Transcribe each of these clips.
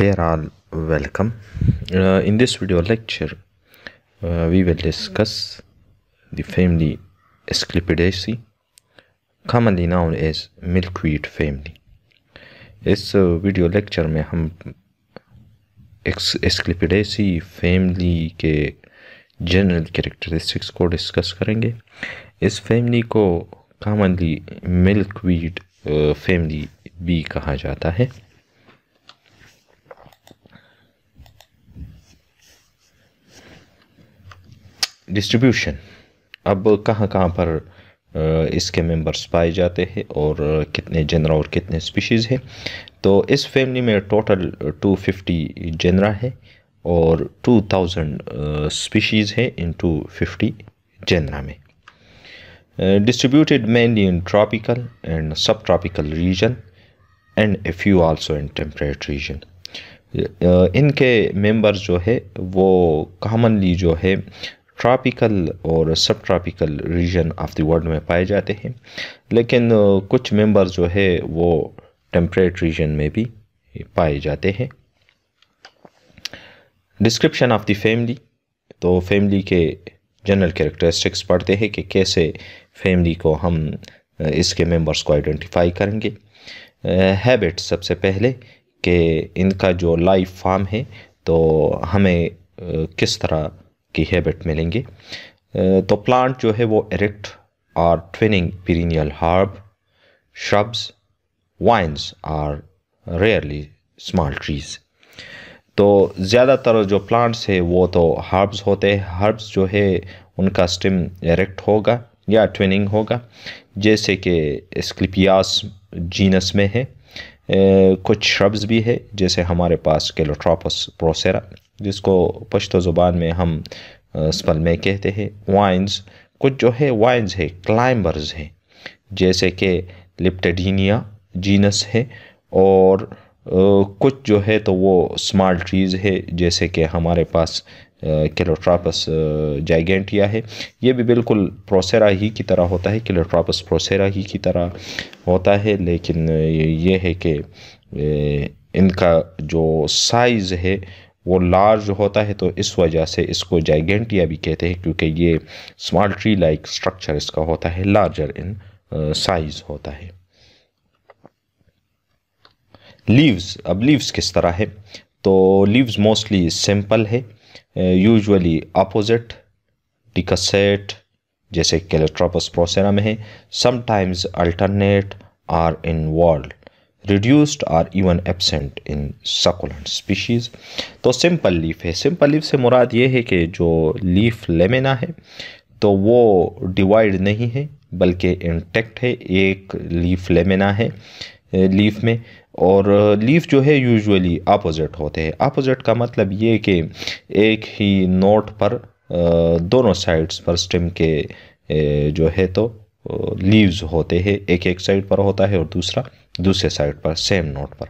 there all welcome uh, in this video lecture uh, we will discuss the family Asclepiadaceae commonly known as milkweed family इस video lecture में हम Asclepiadaceae family के general characteristics को discuss करेंगे इस family को commonly milkweed family भी कहा जाता है डिस्ट्रीब्यूशन अब कहाँ कहाँ पर इसके मेंबर्स पाए जाते हैं और कितने जनरा और कितने स्पीशीज़ हैं तो इस फैमिली में टोटल 250 जनरा है और 2000 स्पीशीज़ हैं इन फिफ्टी जनरा में distributed in tropical and sub tropical region and a few also in temperate region इनके मेंबर्स जो है वो कामनली जो है ट्रॉपिकल और sub tropical region of the world में पाए जाते हैं लेकिन कुछ मेंबर जो है वो टेम्परेट रीजन में भी पाए जाते हैं डिस्क्रिप्शन ऑफ द फैमिली तो फैमिली के जनरल कैरेक्टरिस्टिक्स पढ़ते हैं कि कैसे फैमिली को हम इसके मेंबर्स को आइडेंटिफाई करेंगे हैबिट सबसे पहले कि इनका जो लाइफ फार्म है तो हमें किस तरह की हैबिट मिलेंगे तो प्लांट जो है वो एरेक्ट और twining perennial herb shrubs vines और रेयरली स्मॉल ट्रीज तो ज़्यादातर जो प्लांट्स है वो तो हर्ब्स होते हैं हर्ब्स जो है उनका स्टेम एरेक्ट होगा या ट्विनिंग होगा जैसे कि स्क्लिपियास जीनस में है ए, कुछ श्रब्स भी है जैसे हमारे पास केलोट्रापस प्रोसेरा जिसको पश्तो ज़ुबान में हम स्पलमे कहते हैं वाइन्स कुछ जो है वाइन्स है क्लाइंबर्स हैं जैसे कि लिप्टडीनिया जीनस है और कुछ जो है तो वो स्मॉल ट्रीज़ है जैसे कि हमारे पास किलोट्रापस जाइगेंटिया है ये भी बिल्कुल प्रोसेरा ही की तरह होता है किलोट्रापस प्रोसेरा ही की तरह होता है लेकिन ये है कि इनका जो साइज़ है वो लार्ज होता है तो इस वजह से इसको जाइगेंटिया भी कहते हैं क्योंकि ये स्मॉल ट्री लाइक स्ट्रक्चर इसका होता है लार्जर इन साइज़ होता है लीव्स अब लीव्स किस तरह है तो लीव्स मोस्टली सिंपल है यूजुअली अपोजिट डिकसेट जैसे कैलेट्रोपस प्रोसेरा में है sometimes alternate or in whorled reduced or even absent in succulent species तो simple leaf है simple leaf से मुराद ये है कि जो leaf लेमेना है तो वो डिवाइड नहीं है बल्कि इंटेक्ट है एक लीफ लेमेना है लीफ में और लीफ जो है यूजुअली अपोजिट होते हैं अपोजिट का मतलब ये कि एक ही नोट पर दोनों साइड्स पर स्टेम के जो है तो लीव्स होते हैं एक एक साइड पर होता है और दूसरा दूसरे साइड पर सेम नोट पर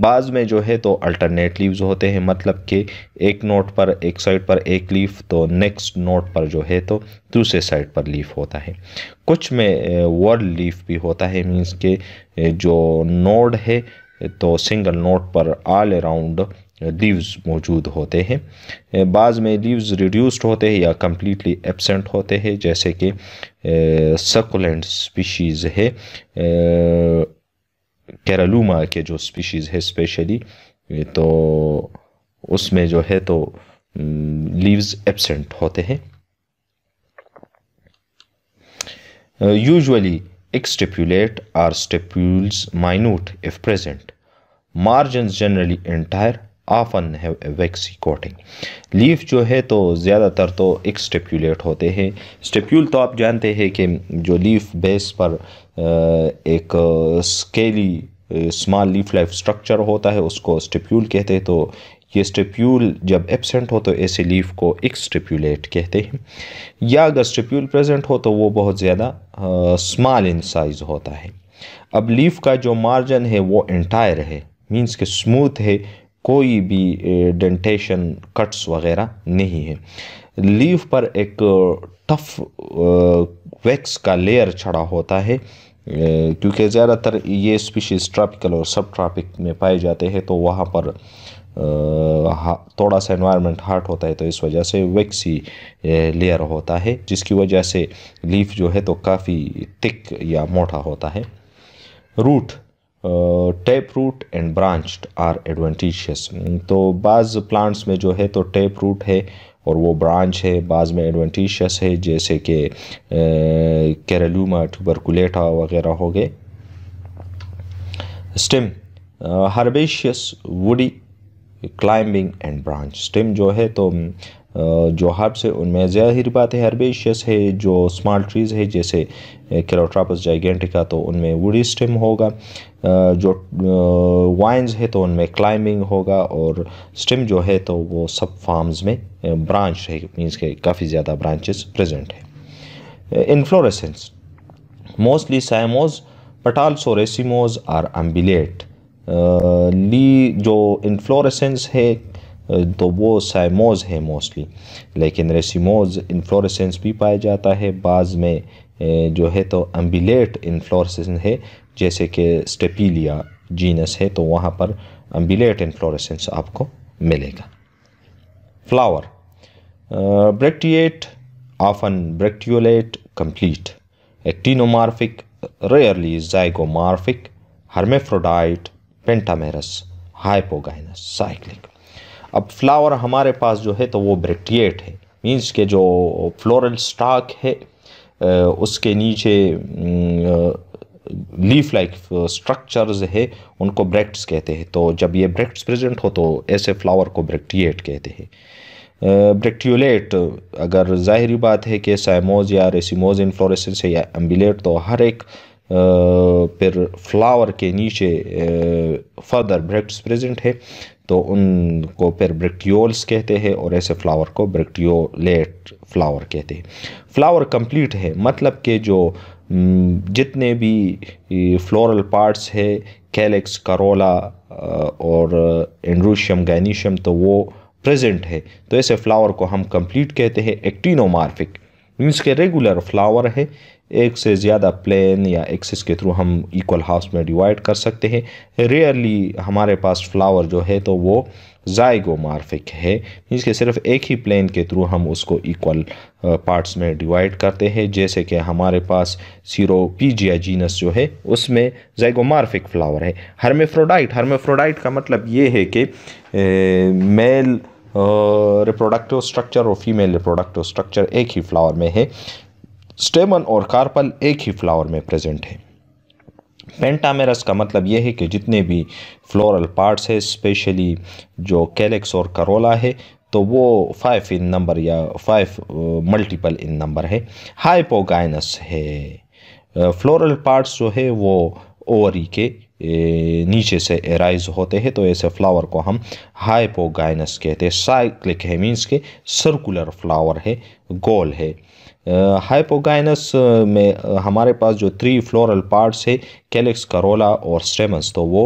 बाज़ में जो है तो अल्टरनेट लीव्स होते हैं मतलब कि एक नोट पर एक साइड पर एक लीफ तो नेक्स्ट नोट पर जो है तो दूसरे साइड पर लीफ होता है कुछ में वर्ल्ड लीफ भी होता है मीन्स के जो नोड है तो सिंगल नोट पर ऑल अराउंड लीव्स मौजूद होते हैं बाज़ में लीव्स रिड्यूस्ड होते हैं या कम्प्लीटली एबसेंट होते हैं जैसे कि सकुलेंट स्पीशीज़ है कैरालूमा के जो स्पीशीज़ है स्पेशली तो उसमें जो है तो लीव्स mm, एबसेंट होते हैं usually exstipulate or stipules minute if present margins generally entire often है वैक्सी कोटिंग लीफ जो है तो ज़्यादातर तो एक स्टेप्यूलेट होते हैं स्टेप्यूल तो आप जानते हैं कि जो लीफ बेस पर एक scaly small leaf like structure होता है उसको स्टेप्यूल कहते हैं तो ये स्टेप्यूल जब एबसेंट हो तो ऐसे लीफ को एक्सट्रिप्यूलेट कहते हैं या अगर स्टेप्यूल प्रेजेंट हो तो वो बहुत ज़्यादा स्मॉल इन साइज़ होता है अब लीफ का जो मार्जन है वो एंटायर है मीन्स के स्मूथ है कोई भी डेंटेशन कट्स वगैरह नहीं है लीफ पर एक टफ वैक्स का लेयर छड़ा होता है क्योंकि ज़्यादातर ये स्पीशीज़ ट्रॉपिकल और सब ट्रॉपिक में पाए जाते हैं तो वहाँ पर थोड़ा सा इन्वायरमेंट हार्ट होता है तो इस वजह से वैक्सी लेयर होता है जिसकी वजह से लीफ जो है तो काफ़ी थिक या मोटा होता है root tap root and branch or adventitious तो बाज़ प्लांट्स में जो है तो टेप रूट है और वो ब्रांच है बाज़ में एडवांटेजियस है जैसे कि कैरलूमा uh, ट्यूबरकुलेटा वगैरह हो गए stem herbaceous woody climbing and branch stem जो है तो mm, uh, जो हर्ब्स है उनमें ज़ाहिर बात है हर्बेशियस है जो स्मॉल ट्रीज़ है जैसे कैलोट्रापस uh, जाइगेंटिका तो उनमें वुडी स्टेम होगा जो वाइन्स है तो उनमें क्लाइंबिंग होगा और स्टिम जो है तो वो सब फार्म्स में ब्रांच है मीन्स के काफ़ी ज़्यादा ब्रांचेस प्रेजेंट है inflorescence mostly cymose but also racemose or umbellate ली जो इन्फ्लोरेसेंस है तो वो साइमोज है मोस्टली लेकिन रेसिमोज इन्फ्लोरेसेंस भी पाया जाता है बाज़ में जो है तो अम्बिलेट इन्फ्लोरेसेंस है जैसे कि स्टेपीलिया जीनस है तो वहाँ पर बिलेट इन्फ्लोरेसेंस आपको मिलेगा flower bracteate often bracteolate complete actinomorphic rarely zygomorphic hermaphrodite pentamerous hypogynous cyclic अब फ्लावर हमारे पास जो है तो वो ब्रेक्टिएट है मीन्स के जो फ्लोरल स्टाक है उसके नीचे लीफ लाइक स्ट्रक्चर्स है उनको ब्रेक्ट्स कहते हैं तो जब ये ब्रेक्ट्स प्रेजेंट हो तो ऐसे फ्लावर को ब्रेक्टिएट कहते हैं ब्रेक्टियोलेट uh, अगर जाहिर बात है कि साइमोज या रेसिमोज इन्फ्लोरेसेंस है या एम्बिलेट तो हर एक uh, फिर फ्लावर के नीचे फर्दर ब्रेक्ट्स प्रेजेंट है तो उनको फिर ब्रेक्टियोल्स कहते हैं और ऐसे फ्लावर को ब्रेक्टियोलेट फ्लावर कहते हैं फ्लावर कंप्लीट है मतलब कि जो हम्म, जितने भी फ्लोरल पार्ट्स है कैलेक्स करोला और एंड्रोशियम गैनीशियम तो वो प्रेजेंट है तो ऐसे फ्लावर को हम कंप्लीट कहते हैं एक्टिनोमार्फिक मीन्स के रेगुलर फ्लावर है एक से ज़्यादा प्लेन या एक्सिस के थ्रू हम इक्वल हाउस में डिवाइड कर सकते हैं रेयरली हमारे पास फ्लावर जो है तो वो जाइगोमार्फिक है मीन्स के सिर्फ एक ही प्लेन के थ्रू हम उसको इक्वल पार्ट्स uh, में डिवाइड करते हैं जैसे कि हमारे पास सीरोपीजिया जीनस जो है उसमें जाइगोमार्फिक फ्लावर है हर्मेफ्रोडाइट हर्मेफ्रोडाइट का मतलब ये है कि मेल रिप्रोडक्टिव स्ट्रक्चर और फीमेल रिप्रोडक्टिव स्ट्रक्चर एक ही फ्लावर में है स्टेमन और कार्पल एक ही फ्लावर में प्रेजेंट है पेंटामेरस का मतलब यह है कि जितने भी फ्लोरल पार्ट्स है स्पेशली जो कैलेक्स और करोला है तो वो फाइव इन नंबर या फाइव मल्टीपल इन नंबर है हाइपोगाइनस है फ्लोरल uh, पार्ट्स जो है वो ओवरी के नीचे से एराइज होते हैं तो ऐसे फ्लावर को हम हाइपोगाइनस कहते हैं साइक्लिक है मीन्स के सर्कुलर फ्लावर है गोल है हाइपोगाइनस में हमारे पास जो थ्री फ्लोरल पार्ट्स है कैलेक्स करोला और स्टेमस तो वो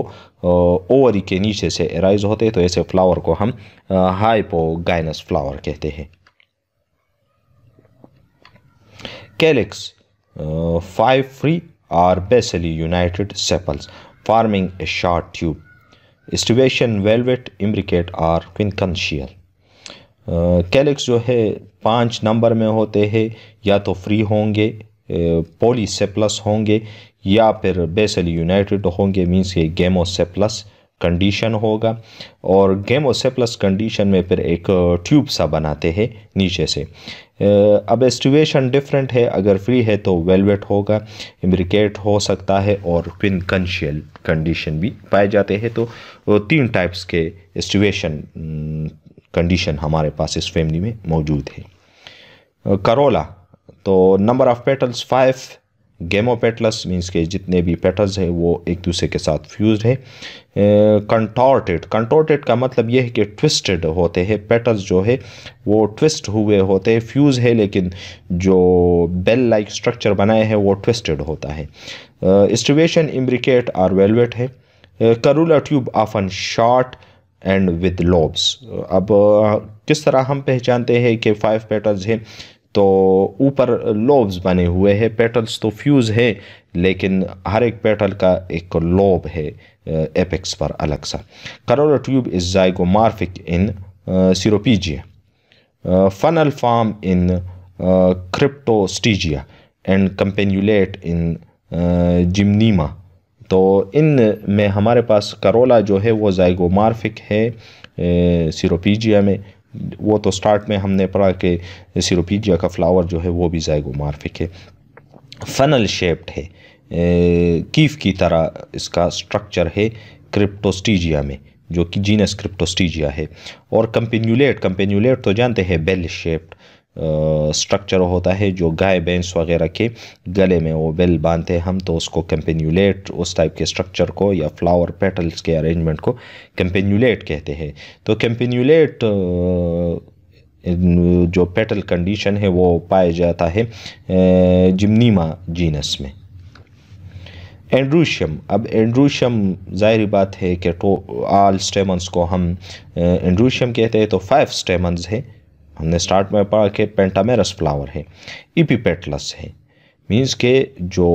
ओवरी के नीचे से एराइज होते हैं तो ऐसे फ्लावर को हम हाइपोगाइनस फ्लावर कहते हैं calyx five free or basally united sepals forming a short tube. Aestivation valvate imbricate और क्विंकन शीयर कैलिक्स जो है पांच नंबर में होते हैं या तो फ्री होंगे पोली uh, पोलीसेप्लस होंगे या फिर बेसल यूनाइटेड होंगे मीन्स ये गेमोसेप्लस कंडीशन होगा और गेम ओसे प्लस कंडीशन में फिर एक ट्यूब सा बनाते हैं नीचे से अब एस्टिवेशन डिफरेंट है अगर फ्री है तो वेलवेट होगा इम्रिकेट हो सकता है और कंशियल कंडीशन भी पाए जाते हैं तो तीन टाइप्स के एस्टिवेशन कंडीशन हमारे पास इस फैमिली में मौजूद है करोला तो number of petals five gamopetalous means के जितने भी पेटल्स हैं वो एक दूसरे के साथ फ्यूज हैं कंटोर्टेड कंटोर्टेड का मतलब यह है कि ट्विस्टेड होते हैं पेटल्स जो है वो ट्विस्ट हुए होते हैं फ्यूज है लेकिन जो बेल लाइक स्ट्रक्चर बनाए हैं वो ट्विस्टेड होता है स्टिवेशन इम्ब्रिकेट आर वेलवेट है corolla tube often short and with lobes अब किस तरह हम पहचानते हैं कि फाइव पेटल्स हैं तो ऊपर लोब्स बने हुए हैं पेटल्स तो फ्यूज़ हैं लेकिन हर एक पेटल का एक लोब है एपेक्स पर अलग सा corolla tube is zygomorphic in Ceropegia funnel form in Cryptostegia and campanulate in Gymnema तो इन में हमारे पास करोला जो है वो जाइगोमार्फिक है सीरोपीजिया में वो तो स्टार्ट में हमने पढ़ा कि सीरोपीजिया का फ्लावर जो है वो भी मार्फिक है फनल शेप्ड है कीफ की तरह इसका स्ट्रक्चर है क्रिप्टोस्टीजिया में जो कि जीनस क्रिप्टोस्टीजिया है और कंपेन्यूलेट कंपेन्यूलेट तो जानते हैं बेल शेप्ड स्ट्रक्चर होता है जो गाय भैंस वगैरह के गले में वो बेल बांधते हैं हम तो उसको कंपेन्यूलेट उस टाइप के स्ट्रक्चर को या फ्लावर पेटल्स के अरेंजमेंट को कंपेन्यूलेट कहते हैं तो कंपेन्यूलेट जो पेटल कंडीशन है वो पाया जाता है जिमनीमा जीनस में एंड्रूशियम अब एंड्रूशियम जाहिर बात है कि तो आल स्टेमंस को हम एंड्रूशियम कहते हैं तो फाइव स्टेमंस हैं हमने स्टार्ट में पढ़ा कि पेंटामेरस फ्लावर है इपीपेटलस है मीन्स के जो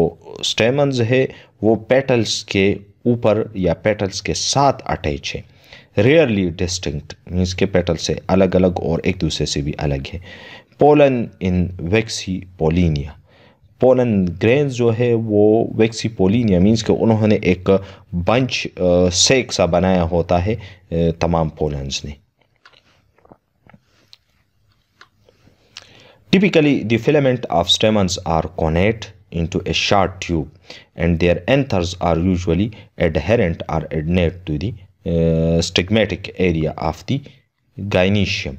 स्टेमन्स है वो पेटल्स के ऊपर या पेटल्स के साथ अटैच है रेयरली डिस्टिंक्ट मीन्स के पेटल से अलग अलग और एक दूसरे से भी अलग है pollen in waxy pollinia pollen grains जो है वो वैक्सी पोलिनिया मीन्स के उन्होंने एक बंच सेक सा बनाया होता है तमाम पोलन्स ने Typically, the filament of stamens are connate into a short tube and their anthers are usually adherent or adnate to the uh, stigmatic area of the gynecium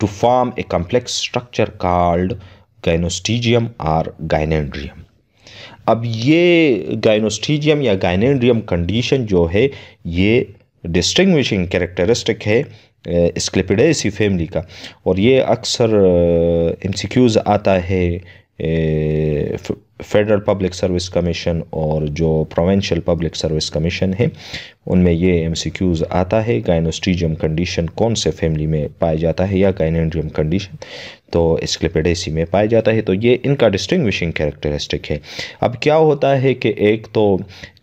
to form a complex structure called gynostegium or gynandrium. अब ये gynostegium या gynandrium condition, जो है ये distinguishing characteristic है इसी family का और ये अक्सर एम आता है फेडरल पब्लिक सर्विस कमीशन और जो प्रोवेंशल पब्लिक सर्विस कमीशन है उनमें ये एमसीक्यूज आता है गाइनोस्ट्रीजियम कंडीशन कौन से फैमिली में पाया जाता है या गाइनेड्रियम कंडीशन तो स्क्लेपेडेसी में पाया जाता है तो ये इनका डिस्टिंग्विशिंग कैरेक्टरिस्टिक है अब क्या होता है कि एक तो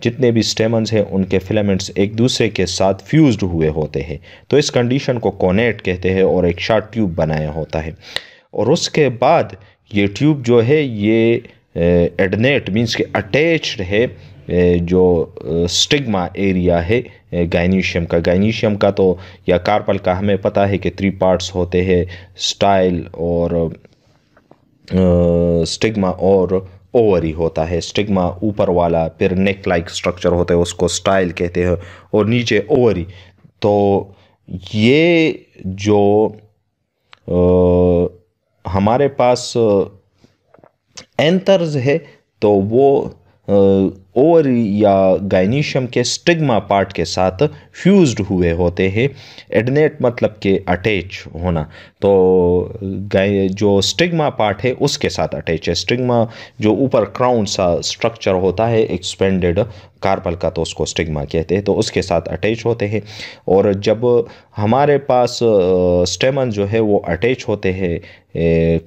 जितने भी स्टेमन्स हैं उनके फिलामेंट्स एक दूसरे के साथ फ्यूज हुए होते हैं तो इस कंडीशन को कोनेट कहते हैं और एक शार्ट ट्यूब बनाया होता है और उसके बाद ये ट्यूब जो है ये एडनेट मीन्स के अटैच्ड है जो स्टिग्मा एरिया है गाइनीशियम का गाइनीशियम का तो या कार्पल का हमें पता है कि थ्री पार्ट्स होते हैं स्टाइल और स्टिग्मा और ओवरी होता है स्टिग्मा ऊपर वाला फिर नेक लाइक स्ट्रक्चर होता है उसको स्टाइल कहते हैं और नीचे ओवरी तो ये जो आ, हमारे पास एंथर्स है तो वो ओवर या गाइनीशियम के स्टिग्मा पार्ट के साथ फ्यूज्ड हुए होते हैं एडनेट मतलब के अटैच होना तो जो स्टिग्मा पार्ट है उसके साथ अटैच है स्टिग्मा जो ऊपर क्राउन सा स्ट्रक्चर होता है एक्सपेंडेड कार्पल का तो उसको स्टिग्मा कहते हैं तो उसके साथ अटैच होते हैं और जब हमारे पास स्टेमन जो है वो अटैच होते हैं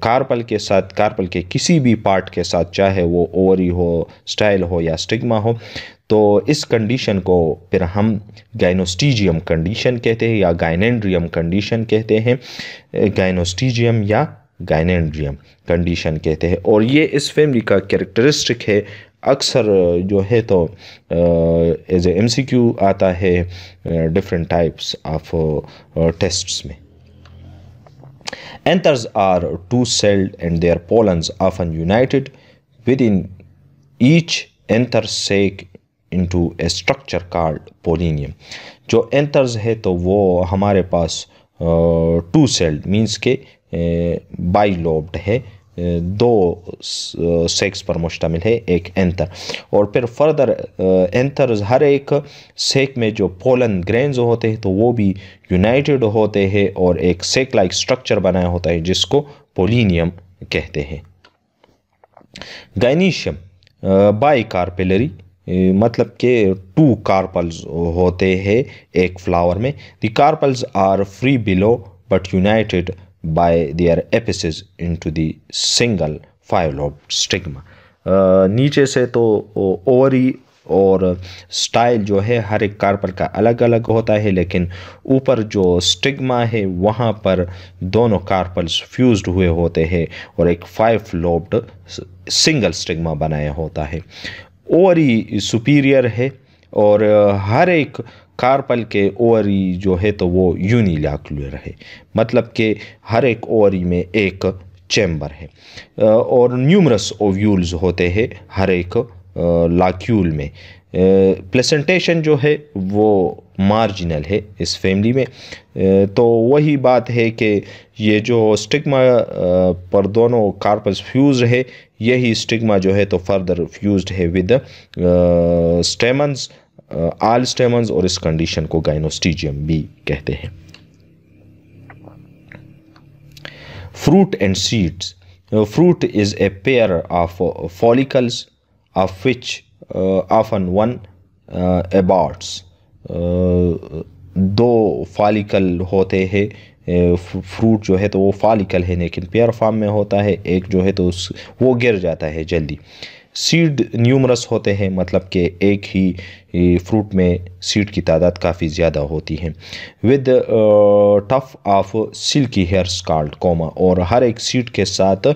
कार्पल के साथ कार्पल के किसी भी पार्ट के साथ चाहे वो ओवरी हो स्टाइल हो या स्टिग्मा सिग्मा हो तो इस कंडीशन को फिर हम गाइनोस्टीजियम कंडीशन कहते हैं या गाइनेंड्रियम कंडीशन कहते हैं गाइनोस्टीजियम या गाइनेंड्रियम कंडीशन कहते हैं और ये इस फैमिली का कैरेक्टरिस्टिक है अक्सर जो है तो एज ए एम आता है डिफरेंट टाइप्स ऑफ टेस्ट्स में anthers are two celled and their pollens of an united within each anther sac into a structure called pollinium जो एंथर्स है तो वो हमारे पास टू सेल्ड मींस के बाइलोब्ड है दो सेक्स पर मुश्तमिल है एक एंथर और फिर फर्दर एंथर्स हर एक सेक में जो पोलन ग्रेन्स होते हैं तो वो भी यूनाइटेड होते हैं और एक सेक लाइक स्ट्रक्चर बनाया होता है जिसको पोलिनियम कहते हैं गाइनीशियम बाई कार्पेलरी मतलब के टू कार्पल्स होते हैं एक फ्लावर में the carpels are free below but united by their apices into the single five lobe stigma नीचे से तो ओवरी और स्टाइल जो है हर एक कार्पर का अलग अलग होता है लेकिन ऊपर जो स्टिग्मा है वहाँ पर दोनों कार्पल्स फ्यूज हुए होते हैं और एक फाइव लोब्ड सिंगल स्टिग्मा बनाया होता है ओवरी सुपीरियर है और हर एक कार्पल के ओवरी जो है तो वो यूनिलैक्युलर है मतलब कि हर एक ओवरी में एक चैम्बर है और न्यूमरस ओव्यूल्स होते हैं हर एक लाक्यूल में प्लेसेंटेशन जो है वो मार्जिनल है इस फैमिली में तो वही बात है कि ये जो स्टिग्मा पर दोनों कार्पस फ्यूज है यही स्टिग्मा जो है तो फर्दर फ्यूज है विद स्टेमंस आल स्टेमंस और इस कंडीशन को गाइनोस्टिजियम भी कहते हैं fruit and seeds fruit is a pair of follicles of which uh, often one uh, aborts uh, दो फालिकल होते हैं फ्रूट जो है तो वो फालिकल है लेकिन पेयर फॉर्म में होता है एक जो है तो उस वो गिर जाता है जल्दी सीड न्यूमरस होते हैं मतलब कि एक ही फ्रूट में सीड की तादाद काफ़ी ज़्यादा होती है with tuft of silky hair called coma और हर एक सीड के साथ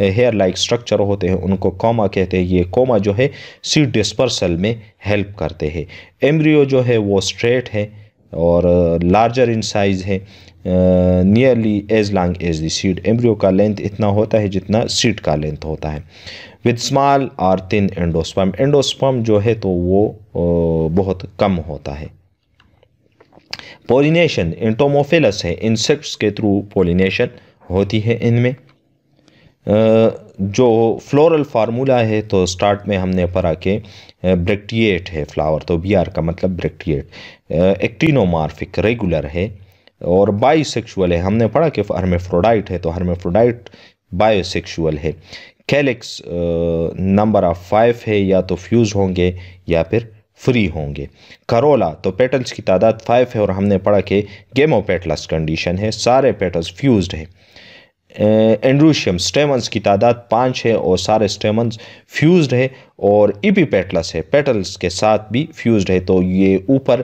हेयर लाइक स्ट्रक्चर होते हैं उनको कोमा कहते हैं ये कोमा जो है सीड डिस्पर्सल में हेल्प करते हैं एम्ब्रियो जो है वो स्ट्रेट है और लार्जर इन साइज़ है nearly as long as the seed embryo का लेंथ इतना होता है जितना सीड का लेंथ होता है विद स्मॉल और तिन एंडोस्पर्म एंडोस्पर्म जो है तो वो बहुत कम होता है पोलिनेशन एंटोमोफिलस है इंसेक्ट्स के थ्रू पोलिनेशन होती है इनमें जो फ्लोरल फार्मूला है तो स्टार्ट में हमने पढ़ा के ब्रेक्टिएट है फ्लावर तो बी आर का मतलब ब्रेक्टिएट एक्टिनोमार्फिक रेगुलर है और बाईसेक्सुअल है हमने पढ़ा कि हर्मेफ्रोडाइट है तो हर्मेफ्रोडाइट बायोसेक्सुअल है कैलिक्स नंबर ऑफ फाइव है या तो फ्यूज़ होंगे या फिर फ्री होंगे करोला तो पेटल्स की तादाद फाइव है और हमने पढ़ा कि गेमो पेटल्स कंडीशन है सारे पेटल्स फ्यूज्ड हैं एंड्रूशियम स्टेमन्स की तादाद पाँच है और सारे स्टेमंस फ्यूज है और इपीपेटलस है पेटल्स के साथ भी फ्यूज है तो ये ऊपर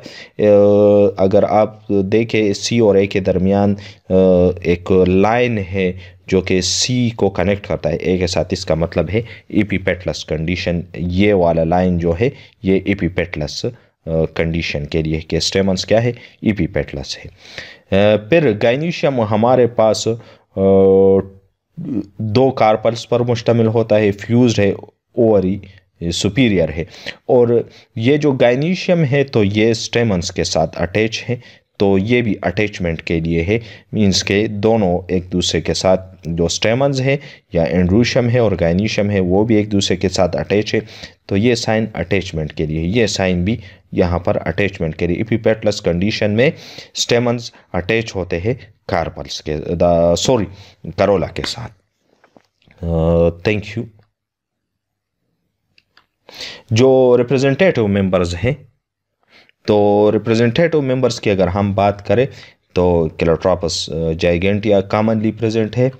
अगर आप देखें सी और ए के दरमियान एक लाइन है जो कि सी को कनेक्ट करता है ए के साथ इसका मतलब है इपीपेटलस कंडीशन ये वाला लाइन जो है ये इपीपेटलस कंडीशन के लिए कि स्टेमंस क्या है इपीपेटलस है फिर गाइनीशियम हमारे पास दो कार्पल्स पर मुश्तमिल होता है फ्यूज है ओवरी सुपीरियर है और ये जो गाइनीशियम है तो ये स्टेमंस के साथ अटैच है तो ये भी अटैचमेंट के लिए है मीन्स के दोनों एक दूसरे के साथ जो स्टेमन्स है या एंड्रूशम है और गाइनीशम है वो भी एक दूसरे के साथ अटैच है तो ये साइन अटैचमेंट के लिए ये साइन भी यहाँ पर अटैचमेंट के लिए इपीपेटलस कंडीशन में स्टेमन्स अटैच होते हैं कार्पल्स के सॉरी करोला के साथ थैंक यू जो रिप्रेजेंटेटिव मेंबर्स हैं तो रिप्रेजेंटेटिव मेंबर्स की अगर हम बात करें तो केलोट्रापस जाइगेंटिया कामनली प्रेजेंट है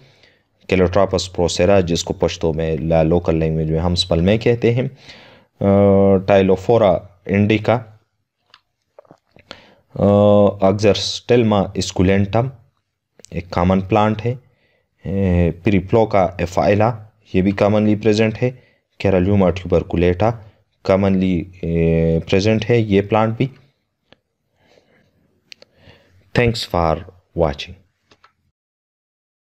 केलोट्रापस प्रोसेरा जिसको पश्तो में ला लोकल लैंग्वेज में हम स्पल में कहते हैं टाइलोफोरा इंडिका स्टेलमा स्कुलेंटम एक कामन प्लांट है पिरिप्लोका uh, एफाइला ये भी कामनली प्रेजेंट है Caralluma tuberculata commonly present eh, है ये प्लांट भी थैंक्स फॉर वाचिंग